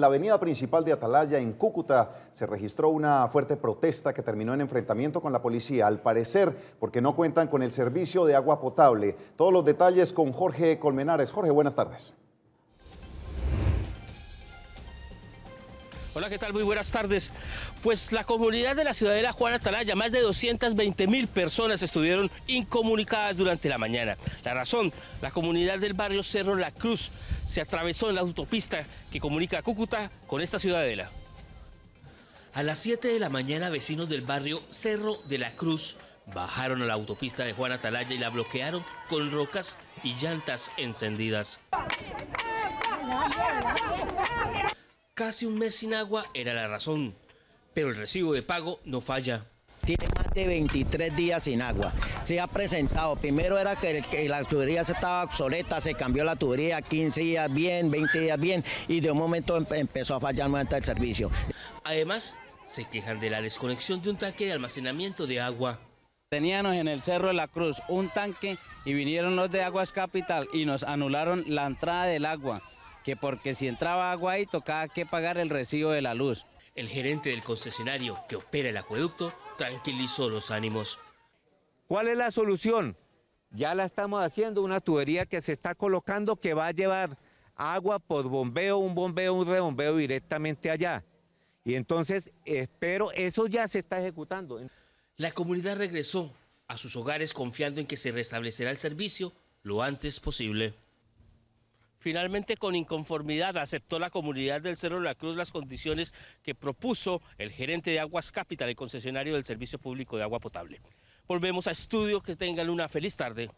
la avenida principal de Atalaya, en Cúcuta, se registró una fuerte protesta que terminó en enfrentamiento con la policía, al parecer porque no cuentan con el servicio de agua potable. Todos los detalles con Jorge Colmenares. Jorge, buenas tardes. Hola, ¿qué tal? Muy buenas tardes. Pues la comunidad de la ciudadela Juan Atalaya, más de 220 mil personas estuvieron incomunicadas durante la mañana. La razón, la comunidad del barrio Cerro La Cruz se atravesó en la autopista que comunica Cúcuta con esta ciudadela. A las 7 de la mañana, vecinos del barrio Cerro de la Cruz bajaron a la autopista de Juan Atalaya y la bloquearon con rocas y llantas encendidas. Casi un mes sin agua era la razón, pero el recibo de pago no falla tiene más de 23 días sin agua. Se ha presentado, primero era que, la tubería estaba obsoleta, se cambió la tubería 15 días bien, 20 días bien y de un momento em, empezó a fallar nuevamente el servicio. Además, se quejan de la desconexión de un tanque de almacenamiento de agua. Teníamos en el Cerro de la Cruz un tanque y vinieron los de Aguas Capital y nos anularon la entrada del agua que porque si entraba agua ahí tocaba que pagar el recibo de la luz. El gerente del concesionario que opera el acueducto tranquilizó los ánimos. ¿Cuál es la solución? Ya la estamos haciendo, una tubería que se está colocando que va a llevar agua por bombeo, un bombeo, un rebombeo directamente allá. Y entonces espero, eso ya se está ejecutando. La comunidad regresó a sus hogares confiando en que se restablecerá el servicio lo antes posible. Finalmente, con inconformidad, aceptó la comunidad del Cerro de la Cruz las condiciones que propuso el gerente de Aguas Capital, el concesionario del Servicio Público de Agua Potable. Volvemos a estudio, que tengan una feliz tarde.